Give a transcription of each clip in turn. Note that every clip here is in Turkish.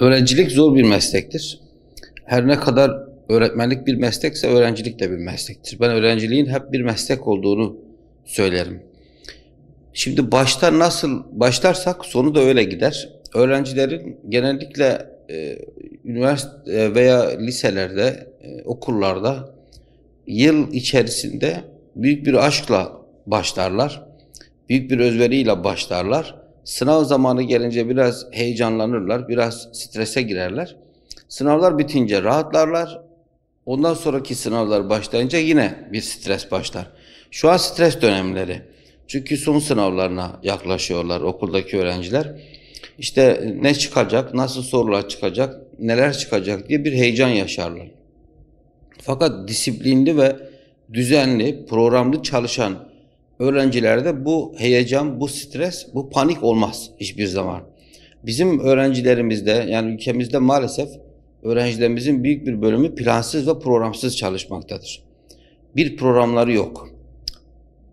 Öğrencilik zor bir meslektir. Her ne kadar öğretmenlik bir meslekse öğrencilik de bir meslektir. Ben öğrenciliğin hep bir meslek olduğunu söylerim. Şimdi başta nasıl başlarsak sonu da öyle gider. Öğrencilerin genellikle e, üniversite e, veya liselerde, e, okullarda yıl içerisinde büyük bir aşkla başlarlar. Büyük bir özveriyle başlarlar Sınav zamanı gelince biraz heyecanlanırlar, biraz strese girerler. Sınavlar bitince rahatlarlar. Ondan sonraki sınavlar başlayınca yine bir stres başlar. Şu an stres dönemleri. Çünkü son sınavlarına yaklaşıyorlar okuldaki öğrenciler. İşte ne çıkacak, nasıl sorular çıkacak, neler çıkacak diye bir heyecan yaşarlar. Fakat disiplinli ve düzenli, programlı çalışan öğrencilerde bu heyecan, bu stres, bu panik olmaz hiçbir zaman. Bizim öğrencilerimizde yani ülkemizde maalesef öğrencilerimizin büyük bir bölümü plansız ve programsız çalışmaktadır. Bir programları yok.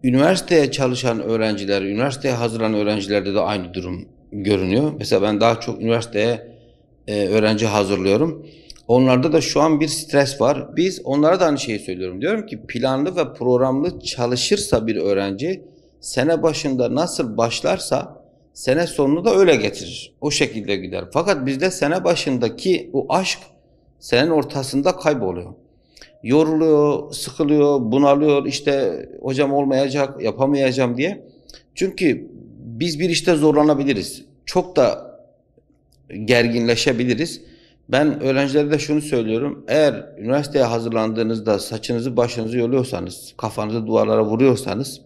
Üniversiteye çalışan öğrenciler, üniversiteye hazırlanan öğrencilerde de aynı durum görünüyor. Mesela ben daha çok üniversiteye e, öğrenci hazırlıyorum. Onlarda da şu an bir stres var. Biz onlara da aynı şeyi söylüyorum. Diyorum ki planlı ve programlı çalışırsa bir öğrenci sene başında nasıl başlarsa sene sonunu da öyle getirir. O şekilde gider. Fakat bizde sene başındaki o aşk senenin ortasında kayboluyor. Yoruluyor, sıkılıyor, bunalıyor. İşte hocam olmayacak, yapamayacağım diye. Çünkü biz bir işte zorlanabiliriz. Çok da gerginleşebiliriz. Ben öğrencilere de şunu söylüyorum. Eğer üniversiteye hazırlandığınızda saçınızı başınızı yoluyorsanız, kafanızı duvarlara vuruyorsanız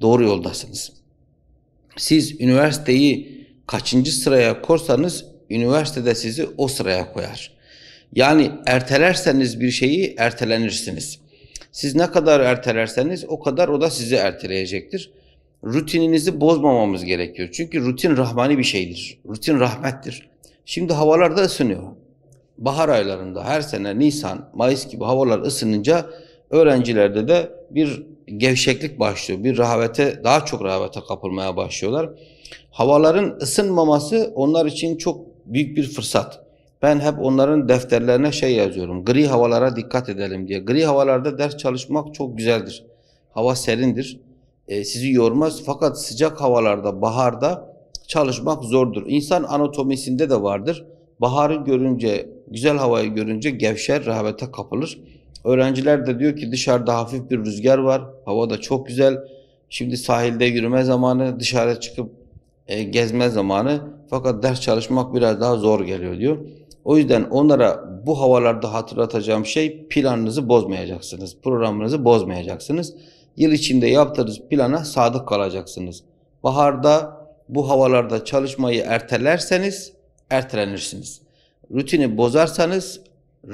doğru yoldasınız. Siz üniversiteyi kaçıncı sıraya korsanız üniversitede sizi o sıraya koyar. Yani ertelerseniz bir şeyi ertelenirsiniz. Siz ne kadar ertelerseniz o kadar o da sizi erteleyecektir. Rutininizi bozmamamız gerekiyor. Çünkü rutin rahmani bir şeydir. Rutin rahmettir. Şimdi havalar da ısınıyor bahar aylarında her sene Nisan, Mayıs gibi havalar ısınınca öğrencilerde de bir gevşeklik başlıyor. Bir rahavete, daha çok rahavete kapılmaya başlıyorlar. Havaların ısınmaması onlar için çok büyük bir fırsat. Ben hep onların defterlerine şey yazıyorum. Gri havalara dikkat edelim diye. Gri havalarda ders çalışmak çok güzeldir. Hava serindir. E, sizi yormaz. Fakat sıcak havalarda, baharda çalışmak zordur. İnsan anatomisinde de vardır. Baharı görünce güzel havayı görünce gevşer, rahmete kapılır. Öğrenciler de diyor ki dışarıda hafif bir rüzgar var, hava da çok güzel. Şimdi sahilde yürüme zamanı, dışarı çıkıp e, gezme zamanı. Fakat ders çalışmak biraz daha zor geliyor diyor. O yüzden onlara bu havalarda hatırlatacağım şey planınızı bozmayacaksınız, programınızı bozmayacaksınız. Yıl içinde yaptığınız plana sadık kalacaksınız. Baharda bu havalarda çalışmayı ertelerseniz ertelenirsiniz rutini bozarsanız,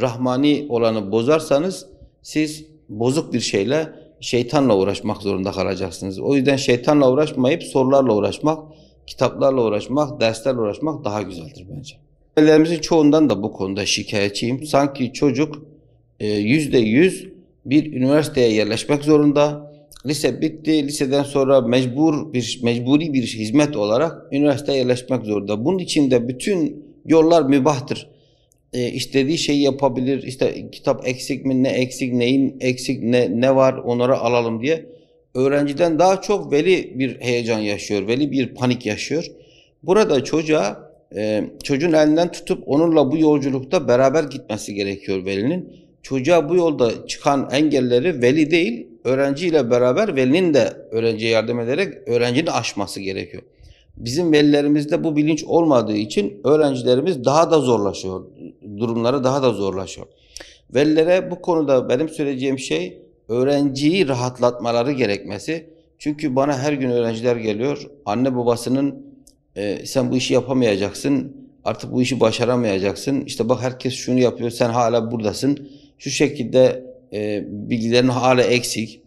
rahmani olanı bozarsanız siz bozuk bir şeyle şeytanla uğraşmak zorunda kalacaksınız. O yüzden şeytanla uğraşmayıp sorularla uğraşmak, kitaplarla uğraşmak, derslerle uğraşmak daha güzeldir bence. Ailelerimizin çoğundan da bu konuda şikayetçiyim. Sanki çocuk e, yüzde yüz bir üniversiteye yerleşmek zorunda. Lise bitti, liseden sonra mecbur bir mecburi bir hizmet olarak üniversiteye yerleşmek zorunda. Bunun için de bütün Yollar mübahtır. E, istediği şeyi yapabilir. İşte kitap eksik mi, ne eksik, neyin eksik, ne, ne var onları alalım diye. Öğrenciden daha çok veli bir heyecan yaşıyor, veli bir panik yaşıyor. Burada çocuğa, e, çocuğun elinden tutup onunla bu yolculukta beraber gitmesi gerekiyor velinin çocuğa bu yolda çıkan engelleri veli değil, öğrenciyle beraber velinin de öğrenciye yardım ederek öğrencinin aşması gerekiyor. Bizim velilerimizde bu bilinç olmadığı için öğrencilerimiz daha da zorlaşıyor. Durumları daha da zorlaşıyor. Velilere bu konuda benim söyleyeceğim şey öğrenciyi rahatlatmaları gerekmesi. Çünkü bana her gün öğrenciler geliyor. Anne babasının e, sen bu işi yapamayacaksın, artık bu işi başaramayacaksın. İşte bak herkes şunu yapıyor, sen hala buradasın. Şu şekilde e, bilgilerin hala eksik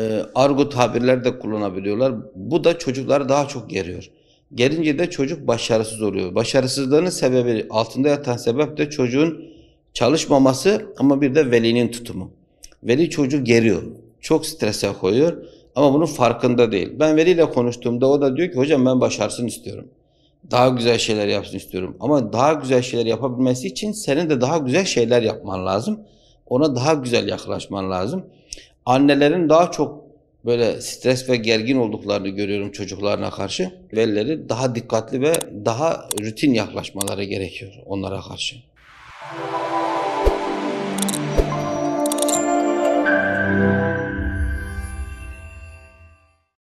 e, argo tabirler de kullanabiliyorlar. Bu da çocukları daha çok geriyor. Gelince de çocuk başarısız oluyor. Başarısızlığının sebebi, altında yatan sebep de çocuğun çalışmaması ama bir de velinin tutumu. Veli çocuğu geriyor. Çok strese koyuyor ama bunun farkında değil. Ben veliyle konuştuğumda o da diyor ki hocam ben başarsın istiyorum. Daha güzel şeyler yapsın istiyorum. Ama daha güzel şeyler yapabilmesi için senin de daha güzel şeyler yapman lazım. Ona daha güzel yaklaşman lazım annelerin daha çok böyle stres ve gergin olduklarını görüyorum çocuklarına karşı. Velileri daha dikkatli ve daha rutin yaklaşmaları gerekiyor onlara karşı.